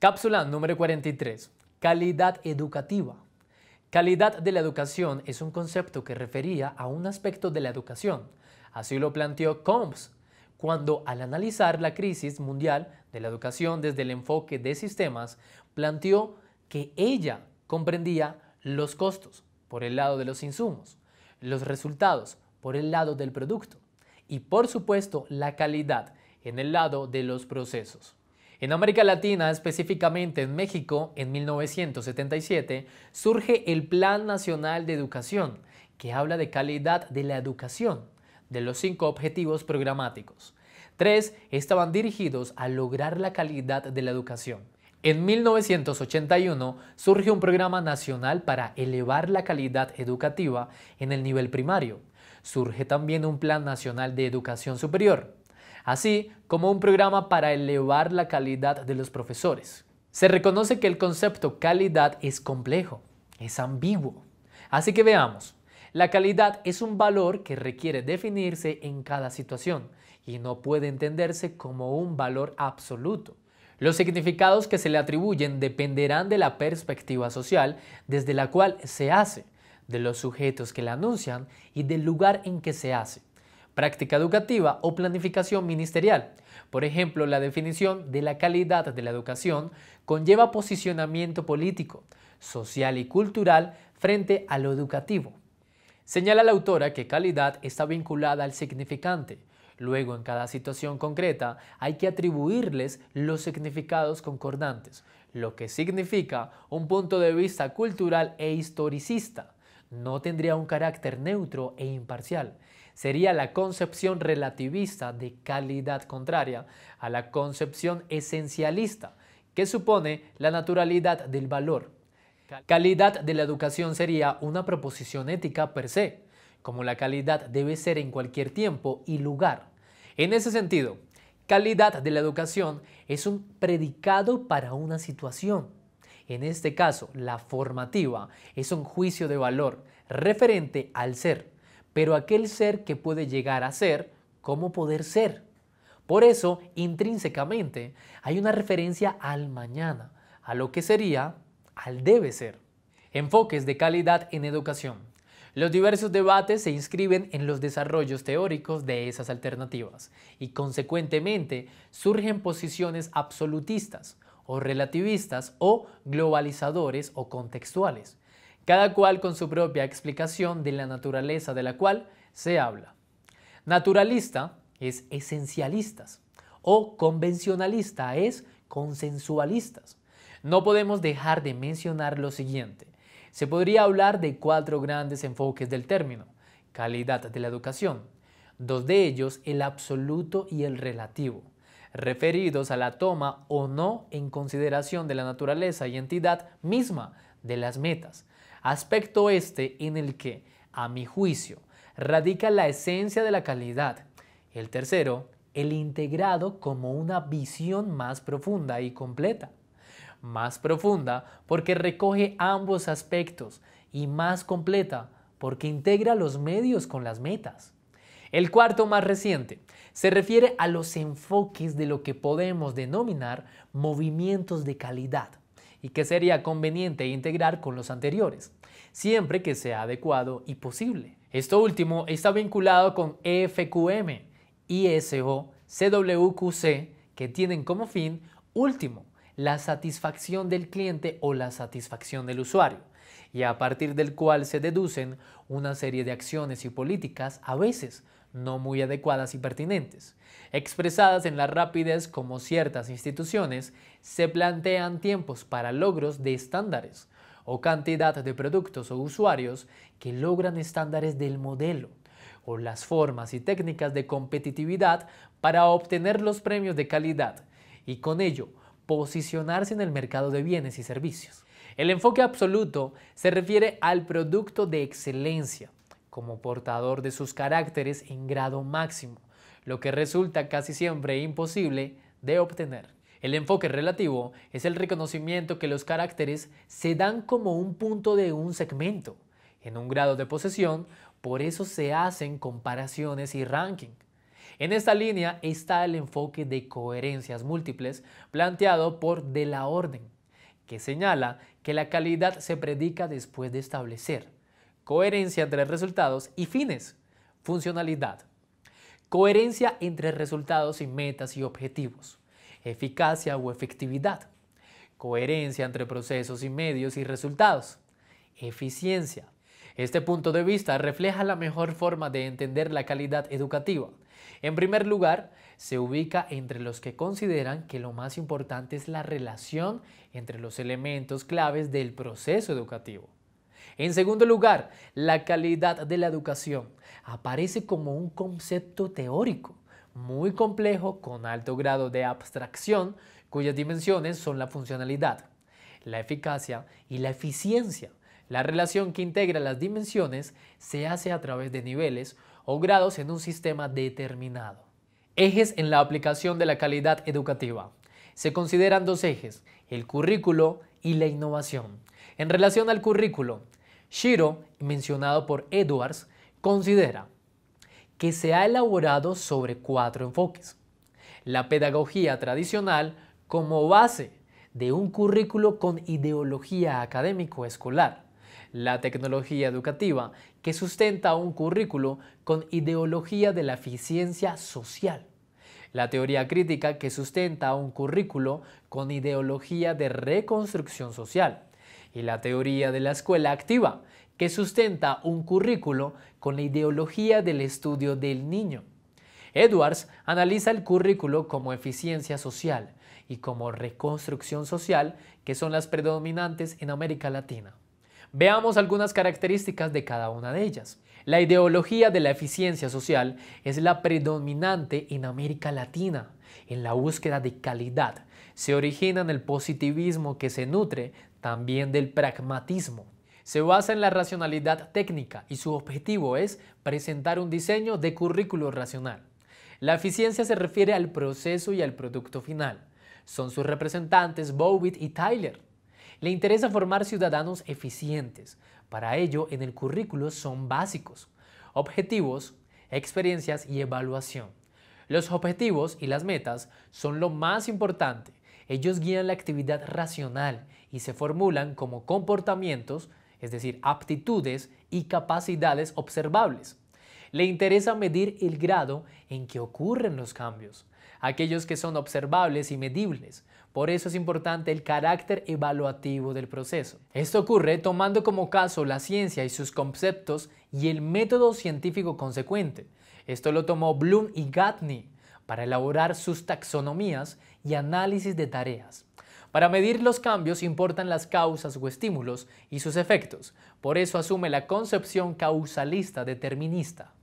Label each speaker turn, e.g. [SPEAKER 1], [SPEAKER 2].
[SPEAKER 1] Cápsula número 43. Calidad educativa. Calidad de la educación es un concepto que refería a un aspecto de la educación. Así lo planteó Combs, cuando al analizar la crisis mundial de la educación desde el enfoque de sistemas, planteó que ella comprendía los costos por el lado de los insumos, los resultados por el lado del producto y por supuesto la calidad en el lado de los procesos. En América Latina, específicamente en México, en 1977, surge el Plan Nacional de Educación, que habla de calidad de la educación, de los cinco objetivos programáticos. Tres estaban dirigidos a lograr la calidad de la educación. En 1981 surge un programa nacional para elevar la calidad educativa en el nivel primario. Surge también un Plan Nacional de Educación Superior así como un programa para elevar la calidad de los profesores. Se reconoce que el concepto calidad es complejo, es ambiguo. Así que veamos, la calidad es un valor que requiere definirse en cada situación y no puede entenderse como un valor absoluto. Los significados que se le atribuyen dependerán de la perspectiva social desde la cual se hace, de los sujetos que la anuncian y del lugar en que se hace práctica educativa o planificación ministerial. Por ejemplo, la definición de la calidad de la educación conlleva posicionamiento político, social y cultural frente a lo educativo. Señala la autora que calidad está vinculada al significante. Luego, en cada situación concreta, hay que atribuirles los significados concordantes, lo que significa un punto de vista cultural e historicista. No tendría un carácter neutro e imparcial, sería la concepción relativista de calidad contraria a la concepción esencialista, que supone la naturalidad del valor. Calidad de la educación sería una proposición ética per se, como la calidad debe ser en cualquier tiempo y lugar. En ese sentido, calidad de la educación es un predicado para una situación. En este caso, la formativa es un juicio de valor referente al ser pero aquel ser que puede llegar a ser ¿cómo poder ser. Por eso, intrínsecamente, hay una referencia al mañana, a lo que sería, al debe ser. Enfoques de calidad en educación. Los diversos debates se inscriben en los desarrollos teóricos de esas alternativas y consecuentemente surgen posiciones absolutistas o relativistas o globalizadores o contextuales, cada cual con su propia explicación de la naturaleza de la cual se habla. Naturalista es esencialistas o convencionalista es consensualistas. No podemos dejar de mencionar lo siguiente. Se podría hablar de cuatro grandes enfoques del término, calidad de la educación, dos de ellos el absoluto y el relativo, referidos a la toma o no en consideración de la naturaleza y entidad misma de las metas, aspecto este en el que, a mi juicio, radica la esencia de la calidad. El tercero, el integrado como una visión más profunda y completa. Más profunda porque recoge ambos aspectos y más completa porque integra los medios con las metas. El cuarto más reciente se refiere a los enfoques de lo que podemos denominar movimientos de calidad y que sería conveniente integrar con los anteriores, siempre que sea adecuado y posible. Esto último está vinculado con EFQM, ISO, CWQC, que tienen como fin último la satisfacción del cliente o la satisfacción del usuario, y a partir del cual se deducen una serie de acciones y políticas, a veces no muy adecuadas y pertinentes, expresadas en la rapidez como ciertas instituciones se plantean tiempos para logros de estándares o cantidad de productos o usuarios que logran estándares del modelo o las formas y técnicas de competitividad para obtener los premios de calidad y con ello posicionarse en el mercado de bienes y servicios. El enfoque absoluto se refiere al producto de excelencia, como portador de sus caracteres en grado máximo, lo que resulta casi siempre imposible de obtener. El enfoque relativo es el reconocimiento que los caracteres se dan como un punto de un segmento, en un grado de posesión, por eso se hacen comparaciones y ranking. En esta línea está el enfoque de coherencias múltiples planteado por De la Orden, que señala que la calidad se predica después de establecer coherencia entre resultados y fines, funcionalidad, coherencia entre resultados y metas y objetivos, eficacia o efectividad, coherencia entre procesos y medios y resultados, eficiencia. Este punto de vista refleja la mejor forma de entender la calidad educativa. En primer lugar, se ubica entre los que consideran que lo más importante es la relación entre los elementos claves del proceso educativo. En segundo lugar, la calidad de la educación aparece como un concepto teórico muy complejo con alto grado de abstracción cuyas dimensiones son la funcionalidad, la eficacia y la eficiencia. La relación que integra las dimensiones se hace a través de niveles o grados en un sistema determinado. Ejes en la aplicación de la calidad educativa. Se consideran dos ejes, el currículo y la innovación. En relación al currículo, Shiro, mencionado por Edwards, considera que se ha elaborado sobre cuatro enfoques. La pedagogía tradicional como base de un currículo con ideología académico-escolar. La tecnología educativa que sustenta un currículo con ideología de la eficiencia social. La teoría crítica que sustenta un currículo con ideología de reconstrucción social y la teoría de la escuela activa, que sustenta un currículo con la ideología del estudio del niño. Edwards analiza el currículo como eficiencia social y como reconstrucción social, que son las predominantes en América Latina. Veamos algunas características de cada una de ellas. La ideología de la eficiencia social es la predominante en América Latina, en la búsqueda de calidad. Se origina en el positivismo que se nutre también del pragmatismo. Se basa en la racionalidad técnica y su objetivo es presentar un diseño de currículo racional. La eficiencia se refiere al proceso y al producto final. Son sus representantes Bowitt y Tyler. Le interesa formar ciudadanos eficientes. Para ello, en el currículo son básicos, objetivos, experiencias y evaluación. Los objetivos y las metas son lo más importante. Ellos guían la actividad racional y se formulan como comportamientos, es decir, aptitudes y capacidades observables. Le interesa medir el grado en que ocurren los cambios, aquellos que son observables y medibles. Por eso es importante el carácter evaluativo del proceso. Esto ocurre tomando como caso la ciencia y sus conceptos y el método científico consecuente. Esto lo tomó Bloom y Gatney para elaborar sus taxonomías y análisis de tareas. Para medir los cambios importan las causas o estímulos y sus efectos, por eso asume la concepción causalista determinista.